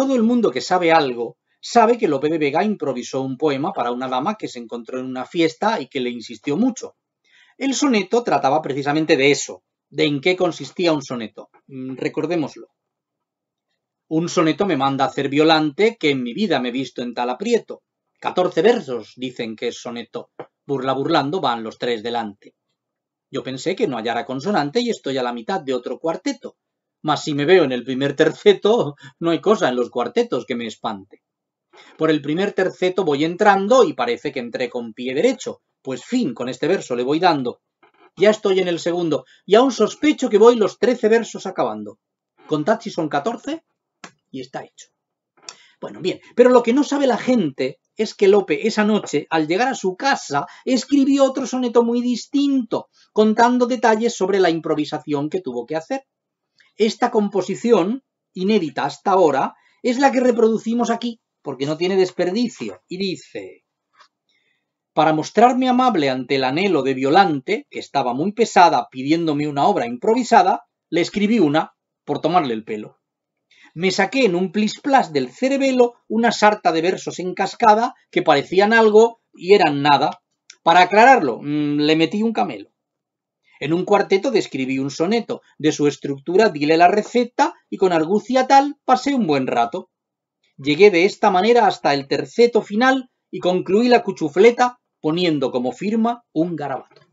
Todo el mundo que sabe algo sabe que Lope de Vega improvisó un poema para una dama que se encontró en una fiesta y que le insistió mucho. El soneto trataba precisamente de eso, de en qué consistía un soneto. Mm, recordémoslo. Un soneto me manda a hacer Violante, que en mi vida me he visto en tal aprieto. Catorce versos dicen que es soneto. Burla burlando van los tres delante. Yo pensé que no hallara consonante y estoy a la mitad de otro cuarteto. Mas si me veo en el primer terceto, no hay cosa en los cuartetos que me espante. Por el primer terceto voy entrando y parece que entré con pie derecho, pues fin con este verso le voy dando. Ya estoy en el segundo, y aún sospecho que voy los trece versos acabando. Contad si son catorce, y está hecho. Bueno, bien, pero lo que no sabe la gente es que Lope esa noche, al llegar a su casa, escribió otro soneto muy distinto, contando detalles sobre la improvisación que tuvo que hacer. Esta composición, inédita hasta ahora, es la que reproducimos aquí, porque no tiene desperdicio, y dice, para mostrarme amable ante el anhelo de Violante, que estaba muy pesada pidiéndome una obra improvisada, le escribí una por tomarle el pelo. Me saqué en un plisplas del cerebelo una sarta de versos en cascada que parecían algo y eran nada. Para aclararlo, mm, le metí un camelo. En un cuarteto describí un soneto, de su estructura dile la receta y con argucia tal pasé un buen rato. Llegué de esta manera hasta el terceto final y concluí la cuchufleta poniendo como firma un garabato.